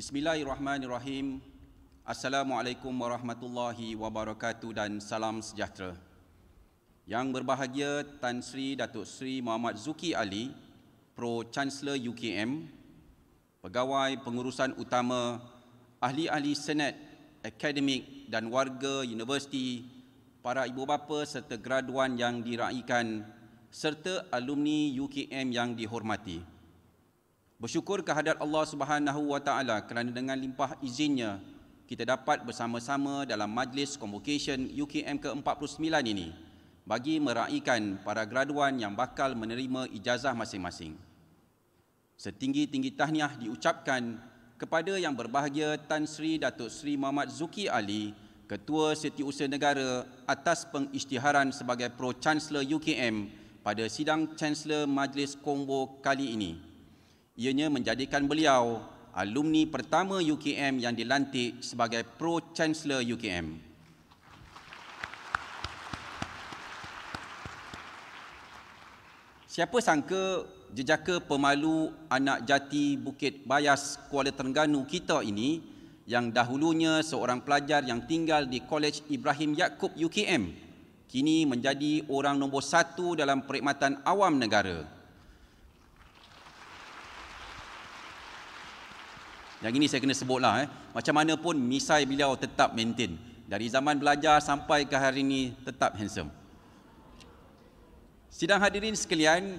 Bismillahirrahmanirrahim. Assalamualaikum warahmatullahi wabarakatuh dan salam sejahtera. Yang berbahagia Tan Sri Datuk Sri Muhammad Zuki Ali, Pro Chancellor UKM, Pegawai Pengurusan Utama, Ahli-ahli Senat, Akademik dan Warga Universiti, para ibu bapa serta graduan yang diraikan, serta alumni UKM yang dihormati. Bersyukur kehadirat Allah Subhanahu wa taala kerana dengan limpah izinnya kita dapat bersama-sama dalam majlis convocation UKM ke-49 ini bagi meraikan para graduan yang bakal menerima ijazah masing-masing. Setinggi-tinggi tahniah diucapkan kepada yang berbahagia Tan Sri Datuk Sri Muhammad Zuki Ali, Ketua Setiausaha Negara atas pengisytiharan sebagai Pro Chancellor UKM pada sidang Chancellor Majlis Kombo kali ini ianya menjadikan beliau alumni pertama UKM yang dilantik sebagai Pro Chancellor UKM. Siapa sangka jejaka pemalu anak jati Bukit Bayas Kuala Terengganu kita ini yang dahulunya seorang pelajar yang tinggal di Kolej Ibrahim Yaakob UKM kini menjadi orang nombor satu dalam perkhidmatan awam negara. Negara. Yang ini saya kena sebutlah eh. Macam mana pun misai beliau tetap maintain. Dari zaman belajar sampai ke hari ini tetap handsome. Sidang hadirin sekalian,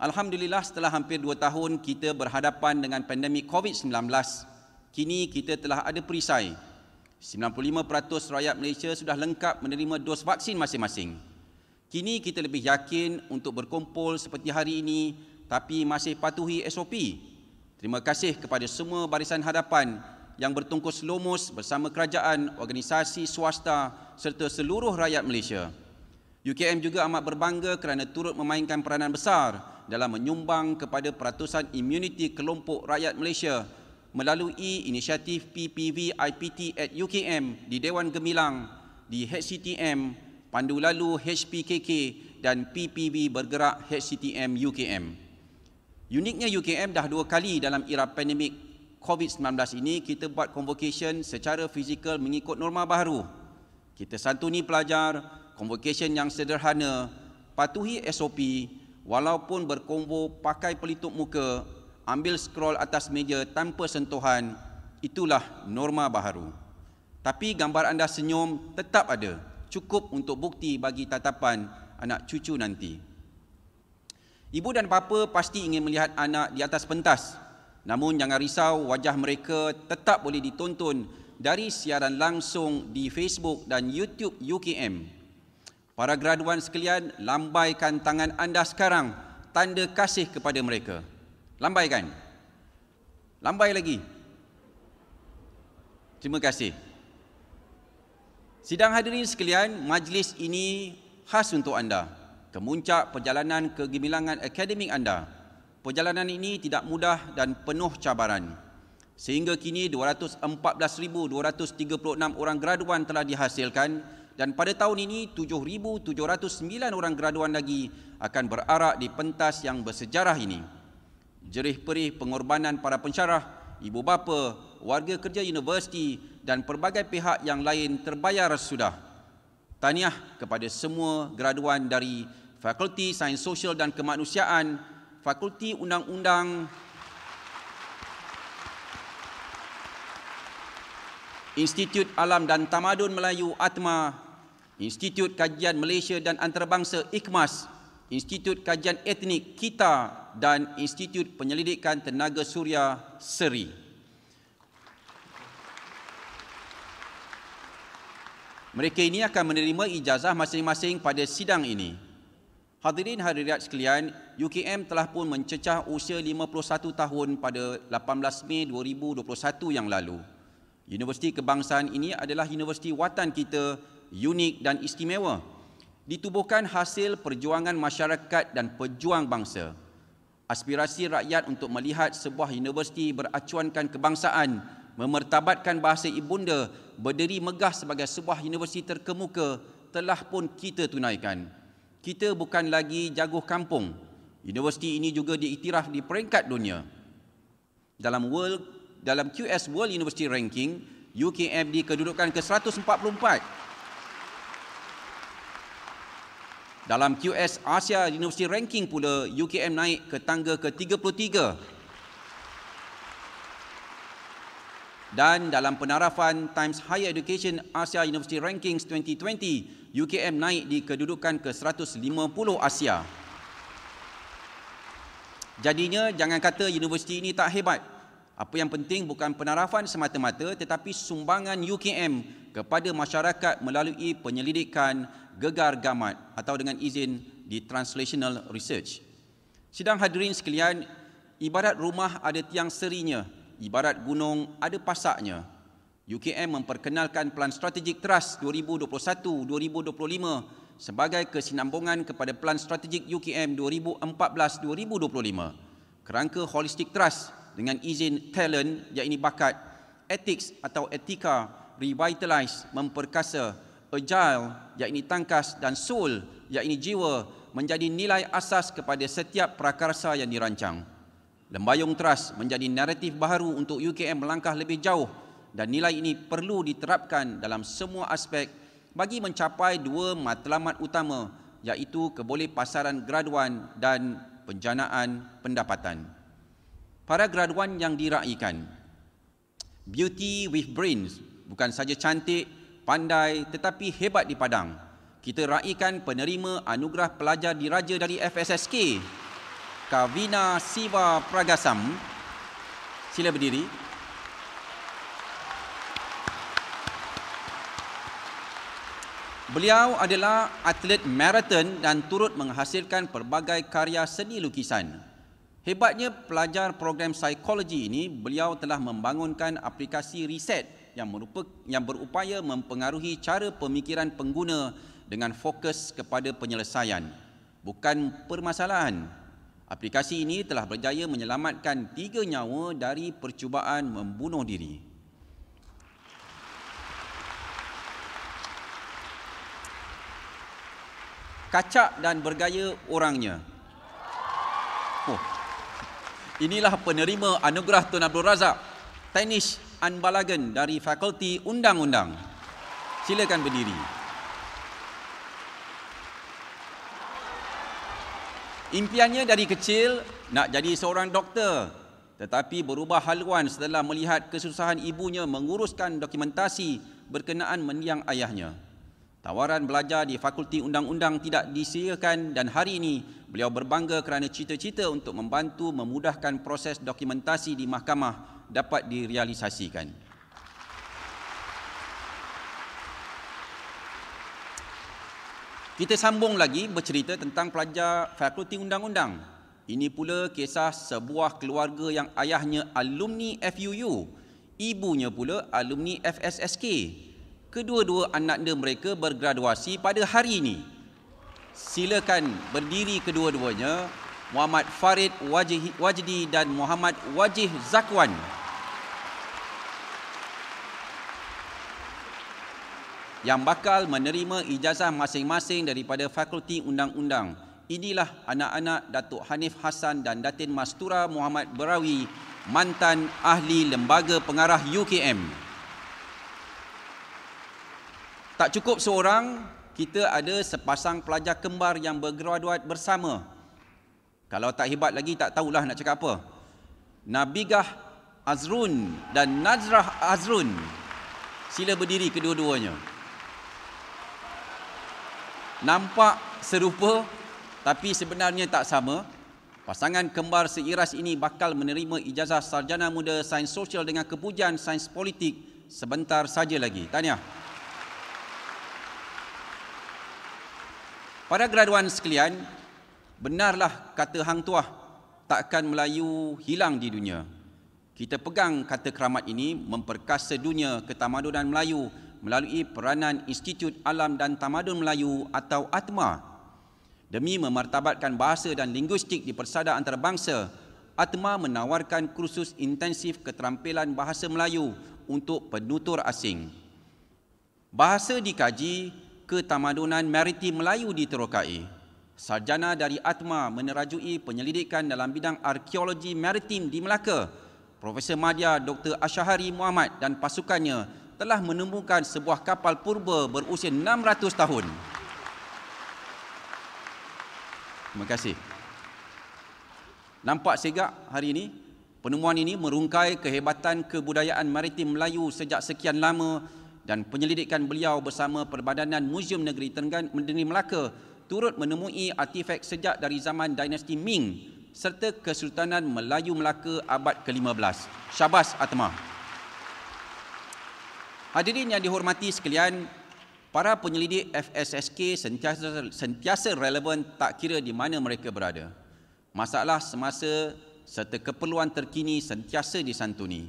Alhamdulillah setelah hampir dua tahun kita berhadapan dengan pandemik COVID-19, kini kita telah ada perisai. 95% rakyat Malaysia sudah lengkap menerima dos vaksin masing-masing. Kini kita lebih yakin untuk berkumpul seperti hari ini tapi masih patuhi SOP Terima kasih kepada semua barisan hadapan yang bertungkus lumus bersama kerajaan, organisasi swasta serta seluruh rakyat Malaysia. UKM juga amat berbangga kerana turut memainkan peranan besar dalam menyumbang kepada peratusan imuniti kelompok rakyat Malaysia melalui inisiatif PPV IPT at UKM di Dewan Gemilang, di HCTM, Pandu Lalu HPKK dan PPV Bergerak HCTM UKM. Uniknya UKM dah dua kali dalam era pandemik COVID-19 ini kita buat convocation secara fizikal mengikut norma baru. Kita santuni pelajar, convocation yang sederhana, patuhi SOP walaupun berkombo pakai pelitup muka, ambil scroll atas meja tanpa sentuhan, itulah norma baru. Tapi gambar anda senyum tetap ada, cukup untuk bukti bagi tatapan anak cucu nanti. Ibu dan Papa pasti ingin melihat anak di atas pentas. Namun jangan risau, wajah mereka tetap boleh ditonton dari siaran langsung di Facebook dan YouTube UKM. Para graduan sekalian, lambaikan tangan anda sekarang tanda kasih kepada mereka. Lambaikan. Lambai lagi. Terima kasih. Sidang hadirin sekalian, majlis ini khas untuk anda kemuncak perjalanan kegemilangan akademik anda. Perjalanan ini tidak mudah dan penuh cabaran. Sehingga kini 214,236 orang graduan telah dihasilkan dan pada tahun ini 7,709 orang graduan lagi akan berarak di pentas yang bersejarah ini. Jerih perih pengorbanan para pensyarah, ibu bapa, warga kerja universiti dan pelbagai pihak yang lain terbayar sudah. Tahniah kepada semua graduan dari Fakulti Sains Sosial dan Kemanusiaan, Fakulti Undang-Undang Institut Alam dan Tamadun Melayu ATMA, Institut Kajian Malaysia dan Antarabangsa IKMAS, Institut Kajian Etnik KITA dan Institut Penyelidikan Tenaga Suria SERI. Mereka ini akan menerima ijazah masing-masing pada sidang ini. Hadirin hadirat sekalian, UKM telah pun mencecah usia 51 tahun pada 18 Mei 2021 yang lalu. Universiti Kebangsaan ini adalah universiti watan kita unik dan istimewa. Ditubuhkan hasil perjuangan masyarakat dan pejuang bangsa. Aspirasi rakyat untuk melihat sebuah universiti beracuankan kebangsaan, memertabatkan bahasa ibunda, berdiri megah sebagai sebuah universiti terkemuka telah pun kita tunaikan kita bukan lagi jaguh kampung. Universiti ini juga diiktiraf di peringkat dunia. Dalam world dalam QS World University Ranking, UKM di kedudukan ke 144. Dalam QS Asia University Ranking pula, UKM naik ke tangga ke 33. Dan dalam penarafan Times Higher Education Asia University Rankings 2020, UKM naik di kedudukan ke-150 Asia. Jadinya jangan kata universiti ini tak hebat. Apa yang penting bukan penarafan semata-mata tetapi sumbangan UKM kepada masyarakat melalui penyelidikan gegar gamat atau dengan izin di translational research. Sidang hadirin sekalian, ibarat rumah ada tiang serinya ibarat gunung ada pasaknya. UKM memperkenalkan Plan Strategik Trust 2021-2025 sebagai kesinambungan kepada Plan Strategik UKM 2014-2025. Kerangka Holistic Trust dengan izin talent iaitu bakat, ethics atau etika, revitalize, memperkasa, agile iaitu tangkas dan soul iaitu jiwa menjadi nilai asas kepada setiap prakarsa yang dirancang. Lembayung Trust menjadi naratif baru untuk UKM melangkah lebih jauh dan nilai ini perlu diterapkan dalam semua aspek bagi mencapai dua matlamat utama iaitu keboleh pasaran graduan dan penjanaan pendapatan. Para graduan yang diraihkan beauty with brains bukan saja cantik, pandai tetapi hebat di padang. Kita raikan penerima anugerah pelajar diraja dari FSSK. Kavina Siva Pragasam. Sila berdiri. Beliau adalah atlet maraton dan turut menghasilkan pelbagai karya seni lukisan. Hebatnya pelajar program psikologi ini, beliau telah membangunkan aplikasi riset yang, yang berupaya mempengaruhi cara pemikiran pengguna dengan fokus kepada penyelesaian. Bukan permasalahan, Aplikasi ini telah berjaya menyelamatkan tiga nyawa dari percubaan membunuh diri. Kacak dan bergaya orangnya. Oh. Inilah penerima anugerah Tun Abdul Razak, Tanish Anbalagen dari Fakulti Undang-Undang. Silakan berdiri. Impiannya dari kecil nak jadi seorang doktor tetapi berubah haluan setelah melihat kesusahan ibunya menguruskan dokumentasi berkenaan mendiang ayahnya. Tawaran belajar di Fakulti Undang-Undang tidak disediakan dan hari ini beliau berbangga kerana cita-cita untuk membantu memudahkan proses dokumentasi di mahkamah dapat direalisasikan. Kita sambung lagi bercerita tentang pelajar fakulti undang-undang. Ini pula kisah sebuah keluarga yang ayahnya alumni FUU, ibunya pula alumni FSSK. Kedua-dua anaknya mereka bergraduasi pada hari ini. Silakan berdiri kedua-duanya, Muhammad Farid Wajdi dan Muhammad Wajih Zakwan. Zakwan. yang bakal menerima ijazah masing-masing daripada Fakulti Undang-Undang. Inilah anak-anak Datuk Hanif Hassan dan Datin Mastura Muhammad Berawi, mantan ahli lembaga pengarah UKM. Tak cukup seorang, kita ada sepasang pelajar kembar yang bergeraduat bersama. Kalau tak hebat lagi, tak tahulah nak cakap apa. Nabigah Azrun dan Nazrah Azrun. Sila berdiri kedua-duanya nampak serupa tapi sebenarnya tak sama. Pasangan kembar seiras ini bakal menerima ijazah sarjana muda sains sosial dengan kepujian sains politik sebentar saja lagi. Tahniah. Para graduan sekalian, benarlah kata Hang Tuah, takkan Melayu hilang di dunia. Kita pegang kata keramat ini memperkasa dunia ketamadunan Melayu melalui peranan Institut Alam dan Tamadun Melayu atau ATMA demi memartabatkan bahasa dan linguistik di persada antarabangsa ATMA menawarkan kursus intensif keterampilan bahasa Melayu untuk penutur asing bahasa dikaji ke tamadunan maritim Melayu di diterokai sarjana dari ATMA menerajui penyelidikan dalam bidang arkeologi maritim di Melaka Profesor Madya Dr. Ashahari Muhammad dan pasukannya telah menemukan sebuah kapal purba berusia 600 tahun. Terima kasih. Nampak segak hari ini, penemuan ini merungkai kehebatan kebudayaan maritim Melayu sejak sekian lama dan penyelidikan beliau bersama Perbadanan Muzium Negeri Terengganu Mendiri Melaka turut menemui artifak sejak dari zaman dinasti Ming serta Kesultanan Melayu Melaka abad ke-15. Syabas Atma. Hadirin yang dihormati sekalian, para penyelidik FSSK sentiasa, sentiasa relevan tak kira di mana mereka berada. Masalah semasa serta keperluan terkini sentiasa disantuni.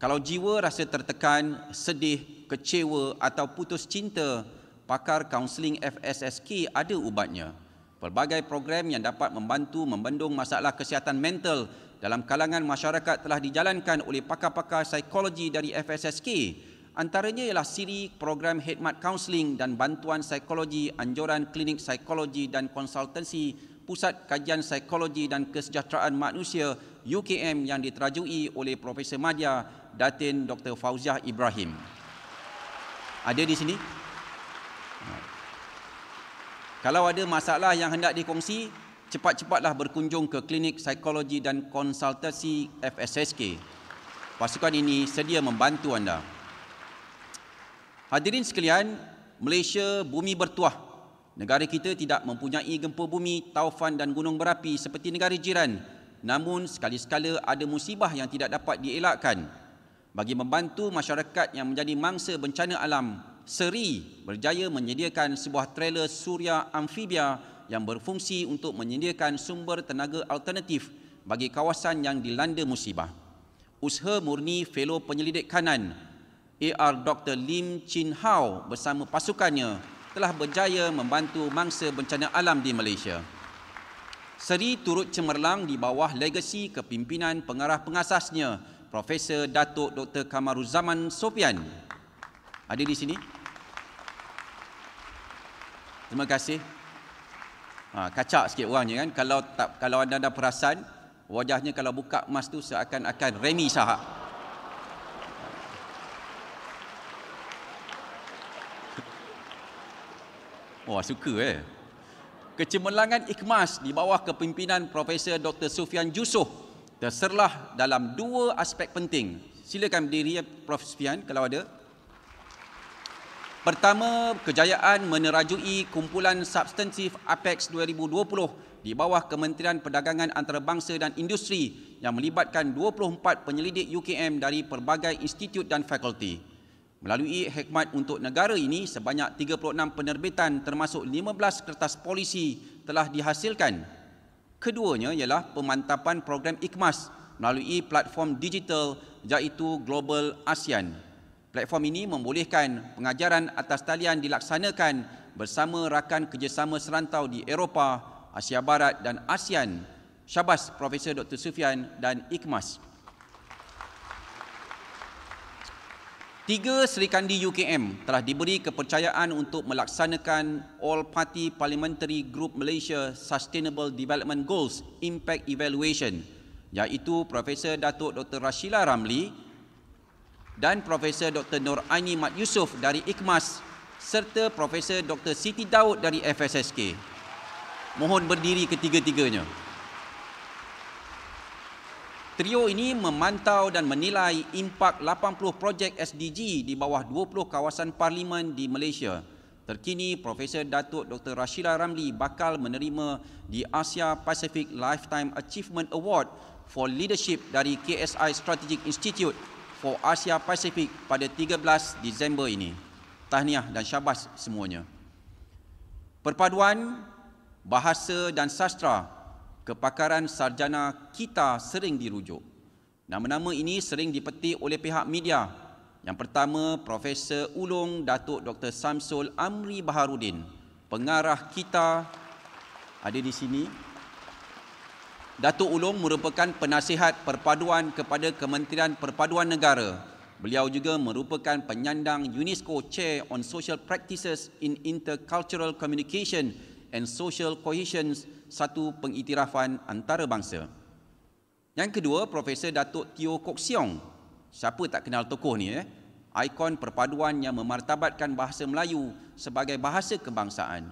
Kalau jiwa rasa tertekan, sedih, kecewa atau putus cinta, pakar kaunseling FSSK ada ubatnya. Pelbagai program yang dapat membantu membendung masalah kesihatan mental dalam kalangan masyarakat telah dijalankan oleh pakar-pakar psikologi dari FSSK Antaranya ialah siri program khidmat kaunseling dan bantuan psikologi, anjuran klinik psikologi dan konsultansi, Pusat Kajian Psikologi dan Kesejahteraan Manusia UKM yang diterajui oleh Profesor Madya Datin Dr. Fauziah Ibrahim. Ada di sini? Kalau ada masalah yang hendak dikongsi, cepat-cepatlah berkunjung ke klinik psikologi dan konsultasi FSSK. Pasukan ini sedia membantu anda. Hadirin sekalian, Malaysia bumi bertuah. Negara kita tidak mempunyai gempa bumi, taufan dan gunung berapi seperti negara jiran. Namun sekali-sekala ada musibah yang tidak dapat dielakkan. Bagi membantu masyarakat yang menjadi mangsa bencana alam, Seri berjaya menyediakan sebuah trailer suria amfibia yang berfungsi untuk menyediakan sumber tenaga alternatif bagi kawasan yang dilanda musibah. Usaha murni fellow penyelidik kanan AR Dr. Lim Chin Hao bersama pasukannya telah berjaya membantu mangsa bencana alam di Malaysia. Seri turut cemerlang di bawah legasi kepimpinan pengarah pengasasnya, Profesor Datuk Dr. Kamaruzaman Sopian. Ada di sini? Terima kasih. Ha, kacak sikit orangnya kan. Kalau tak, kalau anda ada perasan, wajahnya kalau buka emas tu seakan-akan Remy sahab. Wah, suka eh. Kecemerlangan ikhmas di bawah kepimpinan Profesor Dr. Sufian Jusoh terserlah dalam dua aspek penting. Silakan berdiri Prof. Sufian kalau ada. Pertama, kejayaan menerajui kumpulan substantif APEX 2020 di bawah Kementerian Perdagangan Antarabangsa dan Industri yang melibatkan 24 penyelidik UKM dari pelbagai institut dan fakulti. Melalui hikmat untuk negara ini, sebanyak 36 penerbitan termasuk 15 kertas polisi telah dihasilkan. Keduanya ialah pemantapan program IKMAS melalui platform digital iaitu Global ASEAN. Platform ini membolehkan pengajaran atas talian dilaksanakan bersama rakan kerjasama serantau di Eropah, Asia Barat dan ASEAN. Syabas Profesor Dr. Sufian dan IKMAS. Tiga Sri Kandi UKM telah diberi kepercayaan untuk melaksanakan All Party Parliamentary Group Malaysia Sustainable Development Goals Impact Evaluation iaitu Profesor Datuk Dr Rashila Ramli dan Profesor Dr Nur Aini Mat Yusof dari IKMAS serta Profesor Dr Siti Daud dari FSSK. Mohon berdiri ketiga-tiganya. Trio ini memantau dan menilai impak 80 projek SDG di bawah 20 kawasan parlimen di Malaysia. Terkini Profesor Datuk Dr Rashila Ramli bakal menerima di Asia Pacific Lifetime Achievement Award for Leadership dari KSI Strategic Institute for Asia Pacific pada 13 Disember ini. Tahniah dan syabas semuanya. Perpaduan bahasa dan sastra kepakaran sarjana kita sering dirujuk. Nama-nama ini sering dipetik oleh pihak media. Yang pertama, Profesor Ulung Datuk Dr. Samsul Amri Baharudin, pengarah kita ada di sini. Datuk Ulung merupakan penasihat perpaduan kepada Kementerian Perpaduan Negara. Beliau juga merupakan penyandang UNESCO Chair on Social Practices in Intercultural Communication and social cohesion satu pengiktirafan antarabangsa. Yang kedua, Profesor Datuk Tio Kok Siong. Siapa tak kenal tokoh ni eh? Ikon perpaduan yang memartabatkan bahasa Melayu sebagai bahasa kebangsaan.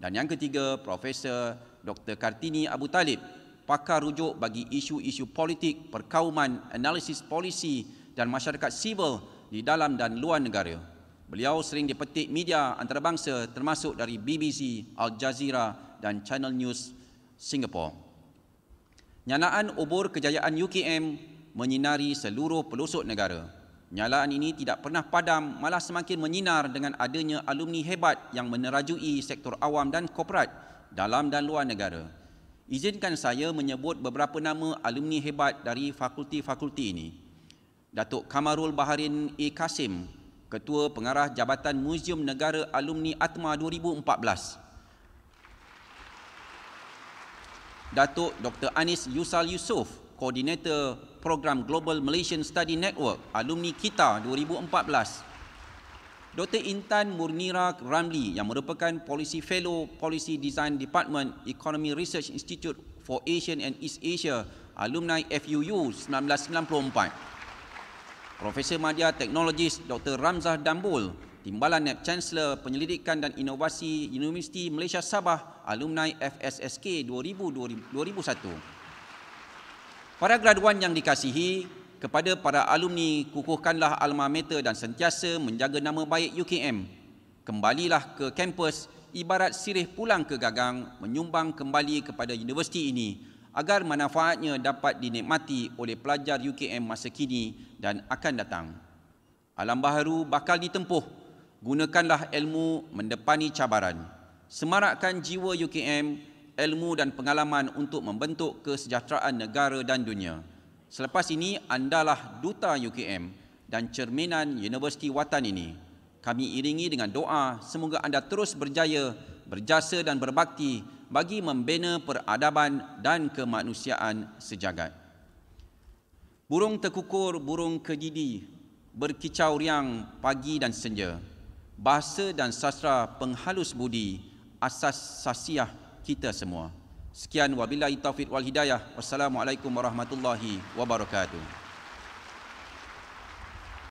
Dan yang ketiga, Profesor Dr. Kartini Abu Talib, pakar rujuk bagi isu-isu politik, perkauman, analisis polisi dan masyarakat sivil di dalam dan luar negara. Beliau sering dipetik media antarabangsa termasuk dari BBC, Al Jazeera dan Channel News Singapore. Nyalaan obor kejayaan UKM menyinari seluruh pelosok negara. Nyalaan ini tidak pernah padam, malah semakin menyinar dengan adanya alumni hebat yang menerajui sektor awam dan korporat dalam dan luar negara. Izinkan saya menyebut beberapa nama alumni hebat dari fakulti-fakulti ini. Datuk Kamarul Baharin A. E. Kasim, Ketua Pengarah Jabatan Muzium Negara Alumni Atma 2014. Datuk Dr. Anis Yusal Yusof, Koordinator Program Global Malaysian Study Network Alumni KITA 2014. Dr. Intan Murnira Ramli yang merupakan Policy Fellow Policy Design Department Economy Research Institute for Asian and East Asia Alumni FUU 1994. Profesor Madya Teknologis Dr. Ramzah Dambul, Timbalan Net Chancellor Penyelidikan dan Inovasi Universiti Malaysia Sabah Alumni FSSK 2000-2001. Para graduan yang dikasihi, kepada para alumni, kukuhkanlah alma mater dan sentiasa menjaga nama baik UKM. Kembalilah ke kampus, ibarat sirih pulang ke gagang, menyumbang kembali kepada universiti ini agar manfaatnya dapat dinikmati oleh pelajar UKM masa kini dan akan datang. Alam baharu bakal ditempuh. Gunakanlah ilmu mendepani cabaran. Semarakkan jiwa UKM, ilmu dan pengalaman untuk membentuk kesejahteraan negara dan dunia. Selepas ini, andalah duta UKM dan cerminan Universiti Watan ini. Kami iringi dengan doa semoga anda terus berjaya, berjasa dan berbakti bagi membina peradaban dan kemanusiaan sejagat. Burung tekukur, burung kejidi, berkicau riang pagi dan senja. Bahasa dan sastra penghalus budi, asas sasiah kita semua. Sekian wabillahi taufiq wal hidayah. Wassalamualaikum warahmatullahi wabarakatuh.